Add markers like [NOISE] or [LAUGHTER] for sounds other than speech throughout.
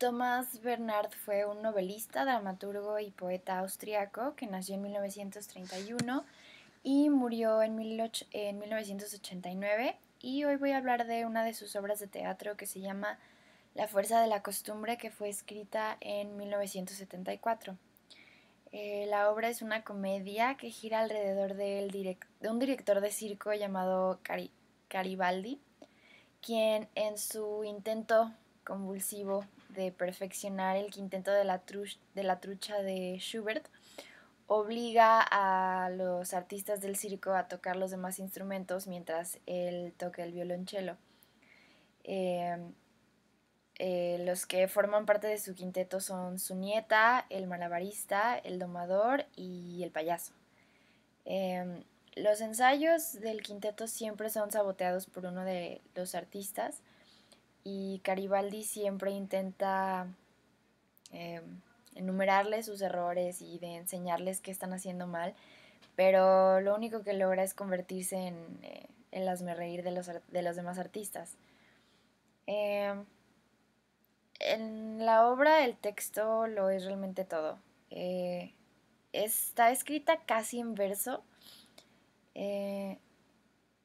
Thomas Bernard fue un novelista, dramaturgo y poeta austriaco que nació en 1931 y murió en, 1989. Y hoy voy a hablar de una de sus obras de teatro que se llama La fuerza de la costumbre, que fue escrita en 1974. Eh, la obra es una comedia que gira alrededor de un director de circo llamado Caribaldi, quien en su intento convulsivo de perfeccionar el quinteto de la, trucha de Schubert, obliga a los artistas del circo a tocar los demás instrumentos mientras él toca el violonchelo. Em, eh, los que forman parte de su quinteto son su nieta, el malabarista, el domador y el payaso. Em, los ensayos del quinteto siempre son saboteados por uno de los artistas, y Garibaldi siempre intenta em, enumerarles sus errores y de enseñarles qué están haciendo mal, pero lo único que logra es convertirse en eh, el reír de los, de los demás artistas. Em, en la obra el texto lo es realmente todo. Eh, está escrita casi en verso. Em,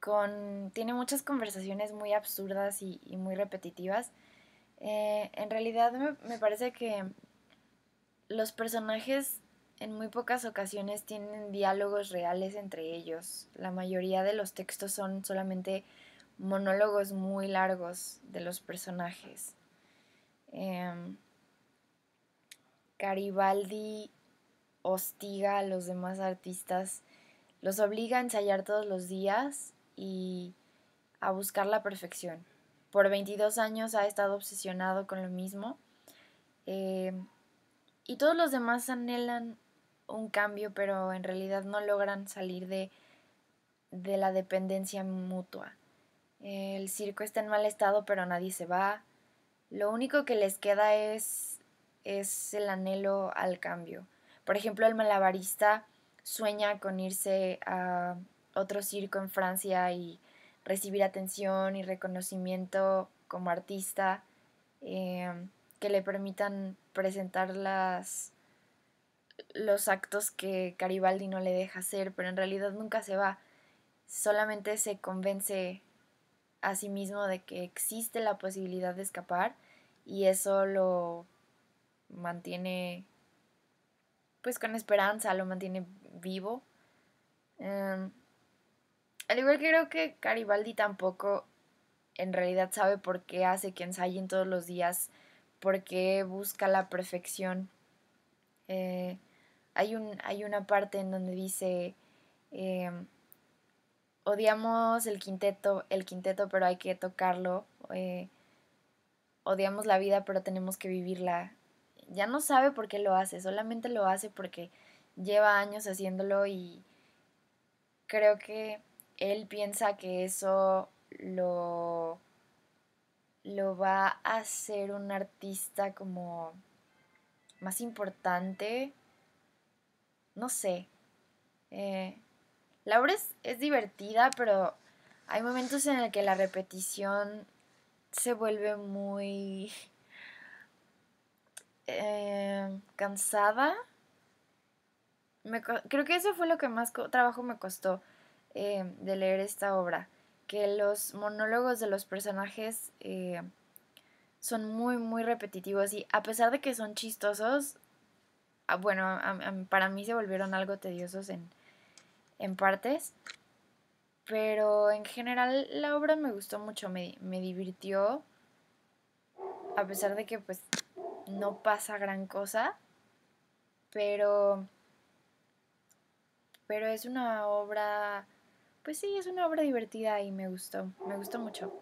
con, tiene muchas conversaciones muy absurdas y, muy repetitivas. Eh, en realidad me, parece que los personajes en muy pocas ocasiones tienen diálogos reales entre ellos. La mayoría de los textos son solamente monólogos muy largos de los personajes. Em, Garibaldi hostiga a los demás artistas, los obliga a ensayar todos los días y a buscar la perfección. Por 22 años ha estado obsesionado con lo mismo eh, y todos los demás anhelan un cambio, pero en realidad no logran salir de, de la dependencia mutua. El circo está en mal estado, pero nadie se va. Lo único que les queda es, es el anhelo al cambio. Por ejemplo, el malabarista sueña con irse a otro circo en Francia y recibir atención y reconocimiento como artista, em, que le permitan presentar las, los actos que Garibaldi no le deja hacer, pero en realidad nunca se va, solamente se convence a sí mismo de que existe la posibilidad de escapar y eso lo mantiene pues con esperanza, lo mantiene vivo. Em, al igual que creo que Garibaldi tampoco en realidad sabe por qué hace que ensayen todos los días, por qué busca la perfección. Eh, hay, un, hay una parte en donde dice, eh, odiamos el quinteto, el quinteto, pero hay que tocarlo. Eh, odiamos la vida, pero tenemos que vivirla. Ya no sabe por qué lo hace, solamente lo hace porque lleva años haciéndolo y creo que él piensa que eso lo, lo va a hacer un artista como más importante. No sé. Eh, la obra es, divertida, pero hay momentos en el que la repetición se vuelve muy [LAUGHS] eh, cansada. creo que eso fue lo que más trabajo me costó. Eh, de leer esta obra, que los monólogos de los personajes eh, son muy, muy repetitivos y a pesar de que son chistosos, ah, bueno, para mí se volvieron algo tediosos en, partes, pero en general la obra me gustó mucho, me, me divirtió, a pesar de que pues no pasa gran cosa, pero pero es una obra pues sí, es una obra divertida y me gustó, me gustó mucho.